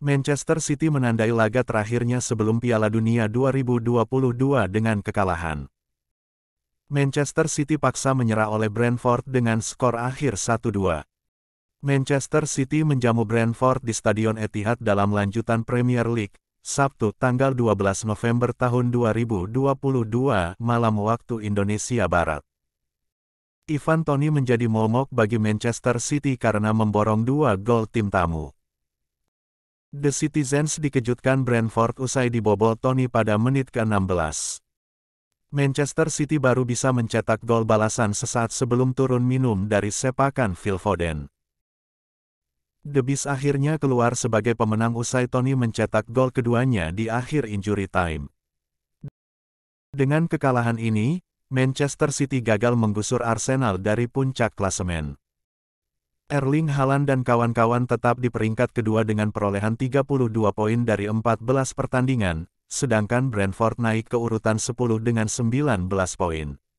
Manchester City menandai laga terakhirnya sebelum Piala Dunia 2022 dengan kekalahan. Manchester City paksa menyerah oleh Brentford dengan skor akhir 1-2. Manchester City menjamu Brentford di Stadion Etihad dalam lanjutan Premier League, Sabtu tanggal 12 November tahun 2022 malam waktu Indonesia Barat. Ivan Toni menjadi momok bagi Manchester City karena memborong dua gol tim tamu. The Citizens dikejutkan Brentford usai dibobol Tony pada menit ke-16. Manchester City baru bisa mencetak gol balasan sesaat sebelum turun minum dari sepakan Phil Foden. The Beast akhirnya keluar sebagai pemenang usai Tony mencetak gol keduanya di akhir injury time. Dengan kekalahan ini, Manchester City gagal menggusur Arsenal dari puncak klasemen. Erling Haaland dan kawan-kawan tetap di peringkat kedua dengan perolehan 32 poin dari 14 pertandingan, sedangkan Brentford naik ke urutan 10 dengan 19 poin.